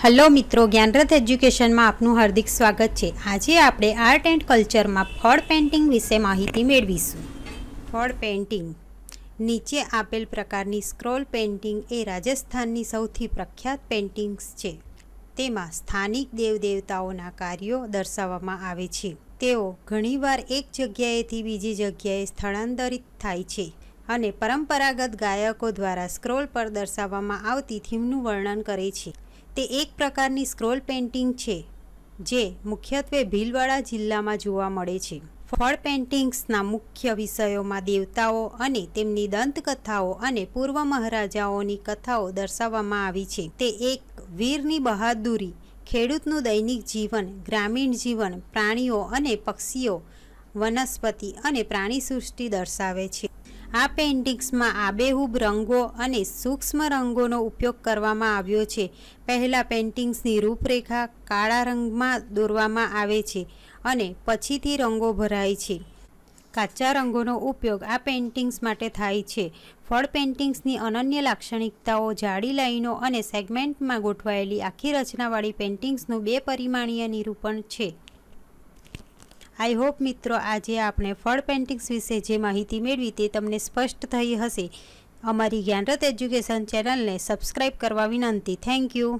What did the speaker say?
hello મિત્રો જ્ઞાનરથ એજ્યુકેશનમાં આપનું હાર્દિક સ્વાગત છે આજે આપણે આર્ટ એન્ડ કલ્ચરમાં ફળ પેઇન્ટિંગ વિશે માહિતી મેળવીશું ફળ પેઇન્ટિંગ નીચે આપેલ પ્રકારની સ્ક્રોલ પેઇન્ટિંગ એ રાજસ્થાનની સૌથી પ્રખ્યાત પેઇન્ટિંગ્સ છે તેમાં સ્થાનિક દેવદેવતાઓના કાર્યો દર્શાવવામાં આવે છે તેઓ ઘણીવાર એક જગ્યાએથી બીજી જગ્યાએ સ્થળાંતરિત થાય છે અને પરંપરાગત ગાયકો દ્વારા સ્ક્રોલ પર દર્શાવવામાં આવતી થીમનું વર્ણન કરે છે તે એક પ્રકારની સ્ક્રોલ પેઇન્ટિંગ છે જે મુખ્યત્વે ભીલવાડા જિલ્લામાં જોવા મળે છે ફળ પેઇન્ટિંગ્સના મુખ્ય વિષયોમાં દેવતાઓ અને તેમની દંતકથાઓ અને પૂર્વ મહારાજાઓની કથાઓ દર્શાવવામાં આવી છે તે એક વીરની બહાદુરી ખેડૂતનું દૈનિક જીવન ગ્રામીણ જીવન પ્રાણીઓ અને પક્ષીઓ વનસ્પતિ અને પ્રાણીસૃષ્ટિ દર્શાવે છે આ પેઇન્ટિંગ્સમાં આબેહૂબ રંગો અને સૂક્ષ્મ રંગોનો ઉપયોગ કરવામાં આવ્યો છે પહેલાં પેઇન્ટિંગ્સની રૂપરેખા કાળા રંગમાં દોરવામાં આવે છે અને પછીથી રંગો ભરાય છે કાચા રંગોનો ઉપયોગ આ પેઇન્ટિંગ્સ માટે થાય છે ફળ પેઇન્ટિંગ્સની અનન્ય લાક્ષણિકતાઓ જાડી લાઈનો અને સેગમેન્ટમાં ગોઠવાયેલી આખી રચનાવાળી પેઇન્ટિંગ્સનું બે પરિમાણીય નિરૂપણ છે આઈ હોપ મિત્રો આજે આપણે ફળ પેન્ટિંગ્સ વિશે જે માહિતી મેળવી તે તમને સ્પષ્ટ થઈ હશે અમારી જ્ઞાનરથ એજ્યુકેશન ચેનલને સબસ્ક્રાઈબ કરવા વિનંતી થેન્ક યુ